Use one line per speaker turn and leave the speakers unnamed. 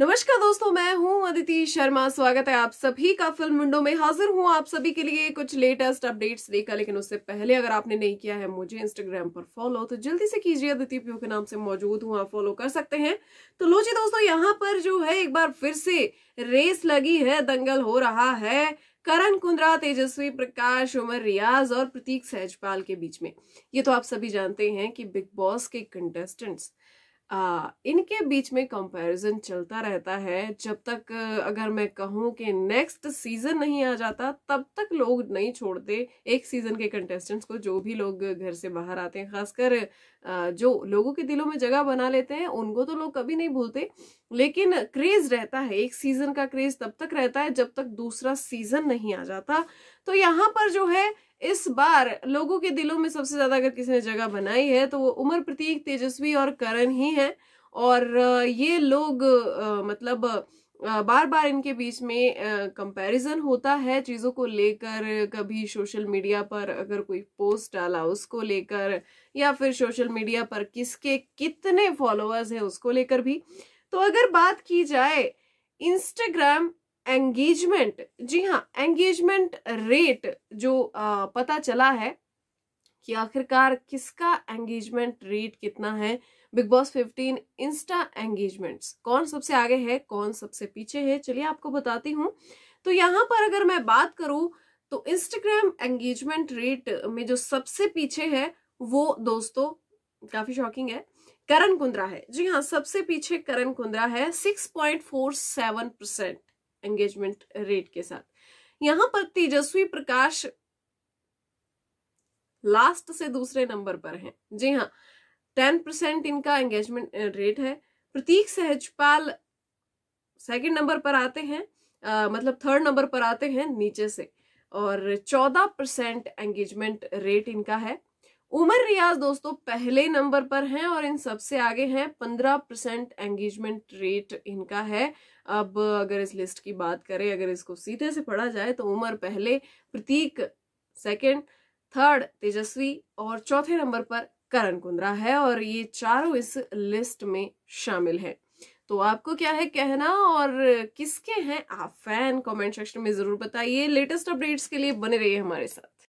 नमस्कार दोस्तों मैं हूं अदिति शर्मा स्वागत है आप सभी का फिल्म विंडो में हाजिर हूं आप सभी के लिए कुछ लेटेस्ट अपडेट्स देखा लेकिन उससे पहले अगर आपने नहीं किया है मुझे इंस्टाग्राम पर फॉलो तो जल्दी से कीजिए अदिति प्यो के नाम से मौजूद हूं आप फॉलो कर सकते हैं तो लो जी दोस्तों यहाँ पर जो है एक बार फिर से रेस लगी है दंगल हो रहा है करण कुंद्रा तेजस्वी प्रकाश उमर रियाज और प्रतीक सहजपाल के बीच में ये तो आप सभी जानते हैं कि बिग बॉस के कंटेस्टेंट्स आ, इनके बीच में कंपैरिजन चलता रहता है जब तक अगर मैं कहूँ कि नेक्स्ट सीजन नहीं आ जाता तब तक लोग नहीं छोड़ते एक सीजन के कंटेस्टेंट्स को जो भी लोग घर से बाहर आते हैं खासकर जो लोगों के दिलों में जगह बना लेते हैं उनको तो लोग कभी नहीं भूलते लेकिन क्रेज रहता है एक सीजन का क्रेज तब तक रहता है जब तक दूसरा सीजन नहीं आ जाता तो यहाँ पर जो है इस बार लोगों के दिलों में सबसे ज्यादा अगर किसी ने जगह बनाई है तो वो उमर प्रतीक तेजस्वी और करण ही है और ये लोग मतलब बार बार इनके बीच में कंपैरिजन होता है चीज़ों को लेकर कभी सोशल मीडिया पर अगर कोई पोस्ट डाला उसको लेकर या फिर सोशल मीडिया पर किसके कितने फॉलोअर्स हैं उसको लेकर भी तो अगर बात की जाए इंस्टाग्राम एंगेजमेंट जी हाँ एंगेजमेंट रेट जो आ, पता चला है कि आखिरकार किसका एंगेजमेंट रेट कितना है बिग बॉस 15 इंस्टा एंगेजमेंट्स कौन सबसे आगे है कौन सबसे पीछे है चलिए आपको बताती हूँ तो यहाँ पर अगर मैं बात करूँ तो इंस्टाग्राम एंगेजमेंट रेट में जो सबसे पीछे है वो दोस्तों काफी शॉकिंग है करण कुंद्रा है जी हाँ सबसे पीछे करण कुंद्रा है सेवन परसेंट एंगेजमेंट रेट के साथ यहां पर तेजस्वी प्रकाश लास्ट से दूसरे नंबर पर हैं जी हाँ टेन परसेंट इनका एंगेजमेंट रेट है प्रतीक सहजपाल सेकंड नंबर पर आते हैं आ, मतलब थर्ड नंबर पर आते हैं नीचे से और चौदह परसेंट एंगेजमेंट रेट इनका है उमर रियाज दोस्तों पहले नंबर पर हैं और इन सबसे आगे हैं पंद्रह परसेंट एंगेजमेंट रेट इनका है अब अगर इस लिस्ट की बात करें अगर इसको सीधे से पढ़ा जाए तो उमर पहले प्रतीक सेकंड थर्ड तेजस्वी और चौथे नंबर पर करण कुंद्रा है और ये चारों इस लिस्ट में शामिल हैं तो आपको क्या है कहना और किसके हैं आप फैन कमेंट सेक्शन में जरूर बताइए लेटेस्ट अपडेट्स के लिए बने रहिए हमारे साथ